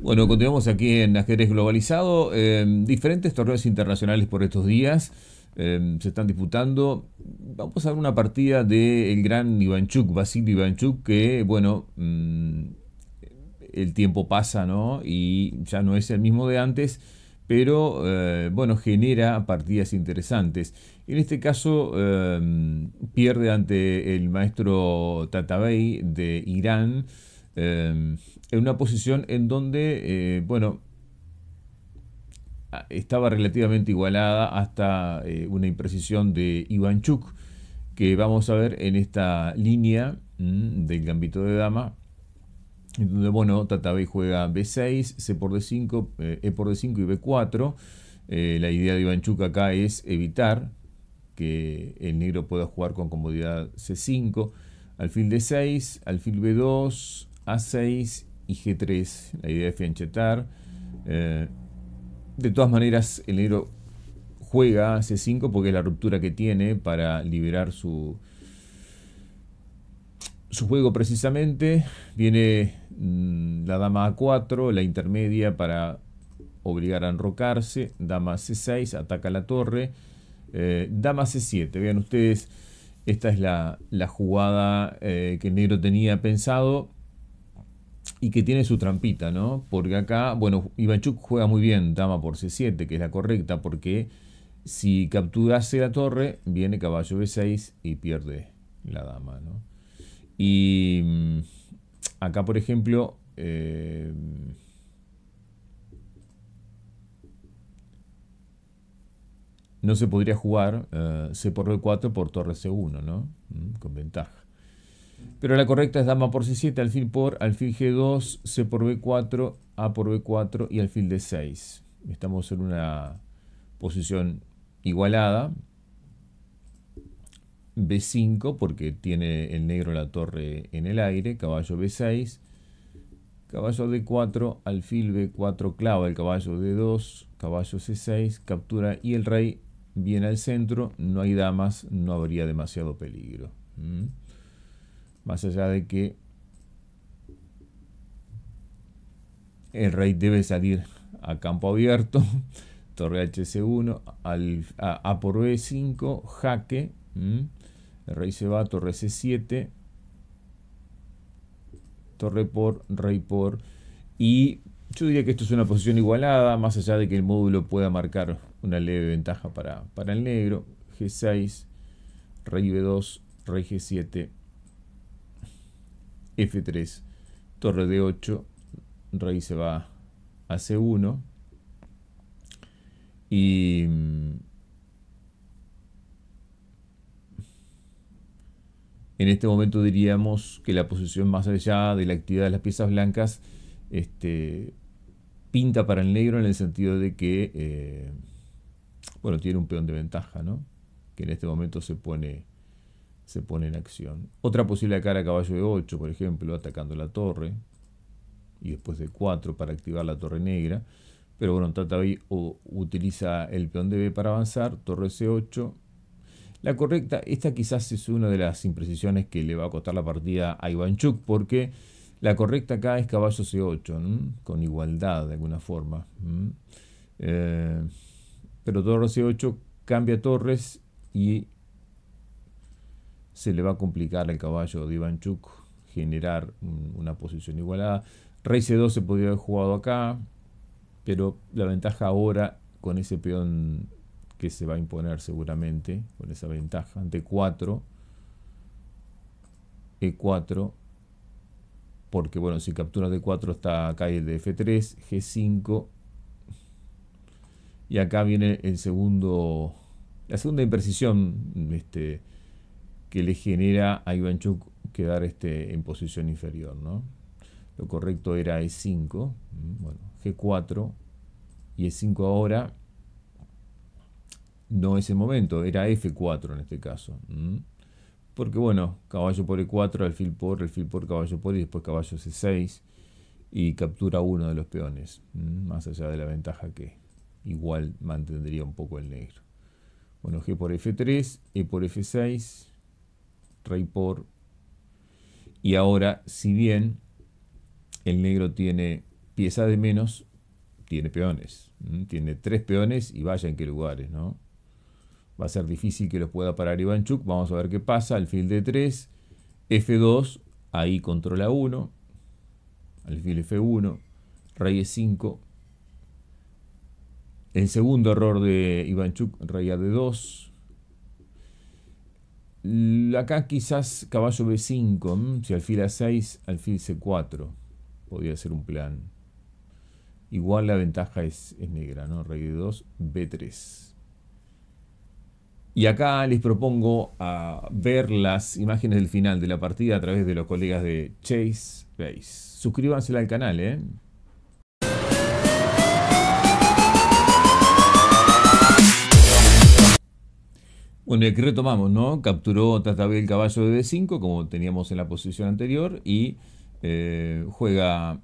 Bueno, continuamos aquí en Ajedrez Globalizado. Eh, diferentes torneos internacionales por estos días eh, se están disputando. Vamos a ver una partida del gran Ivanchuk, Basil Ivanchuk, que, bueno, mm, el tiempo pasa, ¿no? Y ya no es el mismo de antes pero eh, bueno, genera partidas interesantes. En este caso em, pierde ante el maestro Tatabey de Irán em, en una posición en donde, eh, bueno, estaba relativamente igualada hasta eh, una imprecisión de Ivanchuk, que vamos a ver en esta línea mm, del gambito de dama donde, bueno, B juega B6, C por D5, eh, E por D5 y B4. Eh, la idea de Ivanchuk acá es evitar que el negro pueda jugar con comodidad C5, alfil D6, alfil B2, A6 y G3. La idea es fianchetar. Eh, de todas maneras, el negro juega C5 porque es la ruptura que tiene para liberar su, su juego precisamente. Viene Mm, la dama A4, la intermedia para obligar a enrocarse, dama C6, ataca la torre, eh, dama C7. Vean ustedes, esta es la, jugada eh, que negro tenía pensado y que tiene su trampita, ¿no? Porque acá, bueno, Ivanchuk juega muy bien dama por C7, que es la correcta, porque si capturase la torre, viene caballo B6 y pierde la dama, ¿no? Y mm, Acá, por ejemplo, eh, no se podría jugar eh, C por B4 por torre C1, ¿no? Mm, con ventaja. Pero la correcta es dama por C7, alfil por, alfil G2, C por B4, A por B4 y alfil D6. Estamos en una posición igualada, B5 porque tiene el negro la torre en el aire, caballo B6, caballo D4, alfil B4 clava el caballo D2, caballo C6, captura y el rey viene al centro, no hay damas, no habría demasiado peligro. Más allá de que el rey debe salir a campo abierto, torre HC1, a, por B5, jaque rey se va, torre c7, torre por, rey por. Y yo diría que esto es una posición igualada, más allá de que el módulo pueda marcar una leve ventaja para, para el negro. G6, rey B2, rey G7, F3, torre D8, rey se va a C1. Y En este momento diríamos que la posición más allá de la actividad de las piezas blancas este, pinta para el negro en el sentido de que, eh, bueno, tiene un peón de ventaja, ¿no? Que en este momento se pone, se pone en acción. Otra posible cara a caballo de 8, por ejemplo, atacando la torre, y después de 4 para activar la torre negra. Pero bueno, o utiliza el peón de B para avanzar, torre C8, la correcta. Esta quizás es una de las imprecisiones que le va a costar la partida a Ivanchuk, porque la correcta acá es caballo C8, con igualdad de alguna forma. Eh, pero torre C8 cambia torres y se le va a complicar al caballo de Ivanchuk generar una posición igualada. Rey C2 se podría haber jugado acá, pero la ventaja ahora con ese peón que se va a imponer seguramente con esa ventaja. Ante 4, E4, porque bueno, si captura D4 está acá el de F3, G5, y acá viene el segundo, la segunda imprecisión este, que le genera a Ivanchuk quedar este, en posición inferior, Lo correcto era E5, bueno, G4 y E5 ahora, no ese momento, era F4 en este caso. Porque bueno, caballo por E4, alfil por, alfil por, caballo por y después caballo C6 y captura uno de los peones, más allá de la ventaja que igual mantendría un poco el negro. Bueno, G por F3, E por F6, Rey por... Y ahora, si bien el negro tiene pieza de menos, tiene peones. Tiene tres peones y vaya en qué lugares, ¿no? Va a ser difícil que los pueda parar Ivanchuk. Vamos a ver qué pasa. Alfil de 3. F2. Ahí controla 1. Alfil F1. Rey E5. El segundo error de Ivanchuk. Rey a 2 Acá quizás caballo B5. Si alfil A6. Alfil C4. Podría ser un plan. Igual la ventaja es, negra, ¿no? Rey de 2 B3. Y acá les propongo a ver las imágenes del final de la partida a través de los colegas de Chase Base. Suscríbanse al canal, ¿eh? Bueno, y aquí retomamos, ¿no? Capturó vez el caballo de D5, como teníamos en la posición anterior, y eh, juega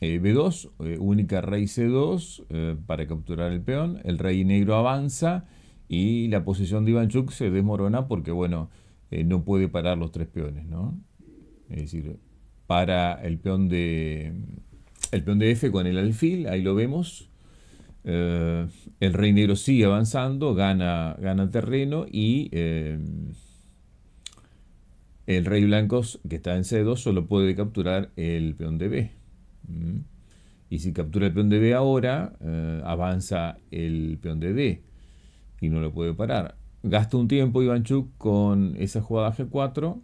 eh, B2, única rey C2 para capturar el peón. El rey negro avanza y la posición de Ivanchuk se desmorona porque, bueno, eh, no puede parar los tres peones, ¿no? Es decir, para el peón de, el peón de F con el alfil, ahí lo vemos. Eh, el rey negro sigue avanzando, gana, gana terreno y eh, el rey blanco que está en C2 solo puede capturar el peón de B. Mm. Y si captura el peón de B ahora, avanza el peón de D y no lo puede parar. Gasta un tiempo Ivanchuk con esa jugada G4.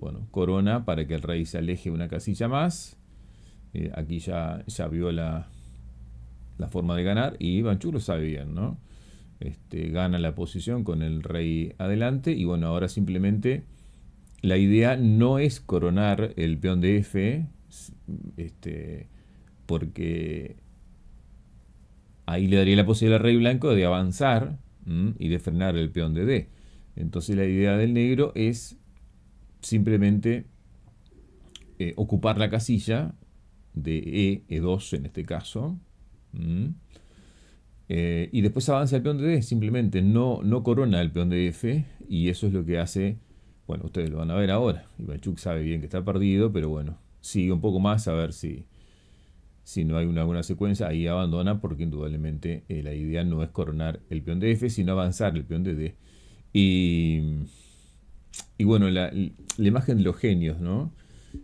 Bueno, corona para que el rey se aleje una casilla más. Eh, aquí ya, ya vio la, forma de ganar y Ivanchuk lo sabe bien, ¿no? Este, gana la posición con el rey adelante y bueno, ahora simplemente la idea no es coronar el peón de F este, porque ahí le daría la posibilidad al rey blanco de avanzar y de frenar el peón de D. Entonces la idea del negro es simplemente eh, ocupar la casilla de E, E2 en este caso, eh, y después avanza el peón de D, simplemente no, no corona el peón de F, y eso es lo que hace, bueno, ustedes lo van a ver ahora, Ivanchuk sabe bien que está perdido, pero bueno, sigue un poco más a ver si, si no hay una buena secuencia, ahí abandona porque indudablemente eh, la idea no es coronar el peón de F, sino avanzar el peón de D. Y, bueno, la, imagen de los genios, ¿no?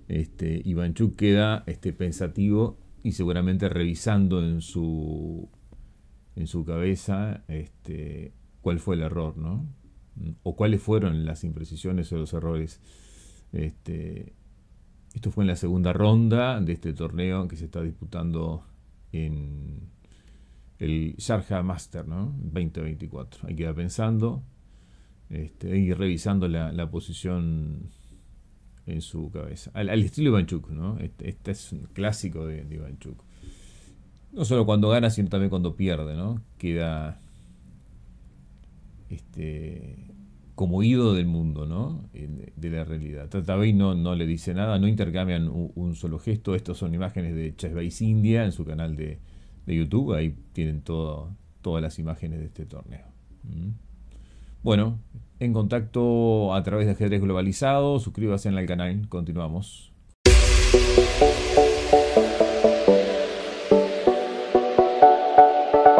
Este, Ivanchuk queda este, pensativo y seguramente revisando en su, en su cabeza este, cuál fue el error, ¿no? O cuáles fueron las imprecisiones o los errores. Este, esto fue en la segunda ronda de este torneo que se está disputando en el Sharjah Master ¿no? 2024. Hay queda pensando este, y revisando la, posición en su cabeza. Al, estilo Ivanchuk, ¿no? Este, este, es un clásico de, Ivanchuk. No solo cuando gana, sino también cuando pierde, ¿no? Queda este, como ido del mundo, ¿no? De la realidad. Tata no, no le dice nada, no intercambian un, solo gesto. estas son imágenes de Chesbais India en su canal de, YouTube. Ahí tienen todas las imágenes de este torneo. Mm. Bueno, en contacto a través de Ajedrez Globalizado. Suscríbase al canal. Continuamos.